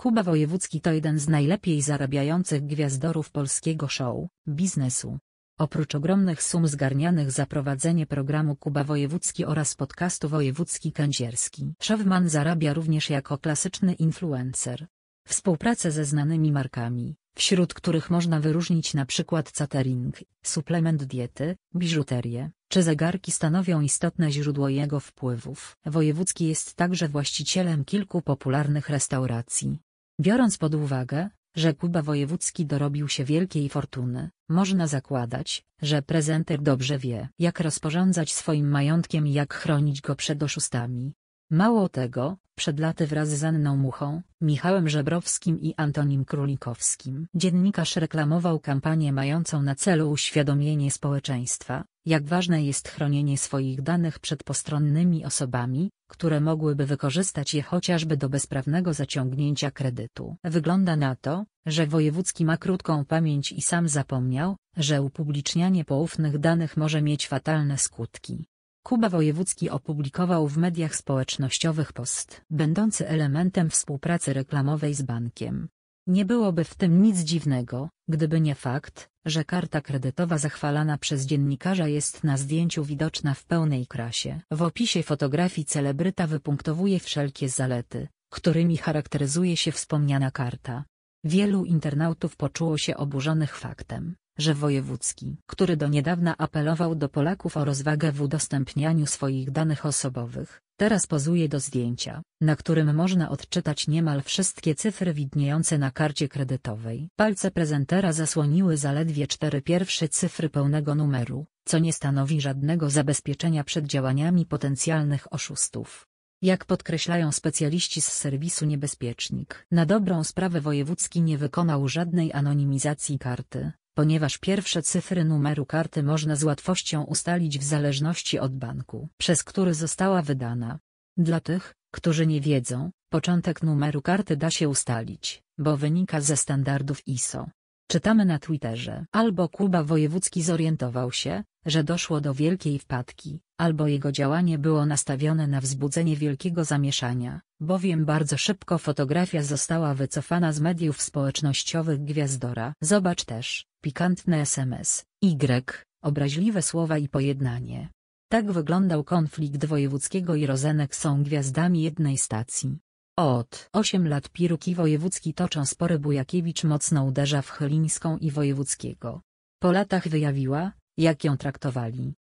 Kuba Wojewódzki to jeden z najlepiej zarabiających gwiazdorów polskiego show, biznesu. Oprócz ogromnych sum zgarnianych za prowadzenie programu Kuba Wojewódzki oraz podcastu Wojewódzki Kędzierski. Szewman zarabia również jako klasyczny influencer. Współpracę ze znanymi markami, wśród których można wyróżnić np. catering, suplement diety, biżuterię, czy zegarki stanowią istotne źródło jego wpływów. Wojewódzki jest także właścicielem kilku popularnych restauracji. Biorąc pod uwagę, że Kuba Wojewódzki dorobił się wielkiej fortuny, można zakładać, że prezenter dobrze wie, jak rozporządzać swoim majątkiem i jak chronić go przed oszustami. Mało tego, przed laty wraz z Anną Muchą, Michałem Żebrowskim i Antonim Królikowskim dziennikarz reklamował kampanię mającą na celu uświadomienie społeczeństwa, jak ważne jest chronienie swoich danych przed postronnymi osobami, które mogłyby wykorzystać je chociażby do bezprawnego zaciągnięcia kredytu. Wygląda na to, że Wojewódzki ma krótką pamięć i sam zapomniał, że upublicznianie poufnych danych może mieć fatalne skutki. Kuba Wojewódzki opublikował w mediach społecznościowych post będący elementem współpracy reklamowej z bankiem. Nie byłoby w tym nic dziwnego, gdyby nie fakt, że karta kredytowa zachwalana przez dziennikarza jest na zdjęciu widoczna w pełnej krasie. W opisie fotografii celebryta wypunktowuje wszelkie zalety, którymi charakteryzuje się wspomniana karta. Wielu internautów poczuło się oburzonych faktem, że Wojewódzki, który do niedawna apelował do Polaków o rozwagę w udostępnianiu swoich danych osobowych, teraz pozuje do zdjęcia, na którym można odczytać niemal wszystkie cyfry widniejące na karcie kredytowej. Palce prezentera zasłoniły zaledwie cztery pierwsze cyfry pełnego numeru, co nie stanowi żadnego zabezpieczenia przed działaniami potencjalnych oszustów. Jak podkreślają specjaliści z serwisu Niebezpiecznik, na dobrą sprawę wojewódzki nie wykonał żadnej anonimizacji karty, ponieważ pierwsze cyfry numeru karty można z łatwością ustalić w zależności od banku, przez który została wydana. Dla tych, którzy nie wiedzą, początek numeru karty da się ustalić, bo wynika ze standardów ISO. Czytamy na Twitterze. Albo Kuba Wojewódzki zorientował się, że doszło do wielkiej wpadki, albo jego działanie było nastawione na wzbudzenie wielkiego zamieszania, bowiem bardzo szybko fotografia została wycofana z mediów społecznościowych Gwiazdora. Zobacz też, pikantne SMS, Y, obraźliwe słowa i pojednanie. Tak wyglądał konflikt Wojewódzkiego i Rozenek są gwiazdami jednej stacji. Od 8 lat Piruki Wojewódzki toczą spory Bujakiewicz mocno uderza w Chylińską i Wojewódzkiego. Po latach wyjawiła, jak ją traktowali.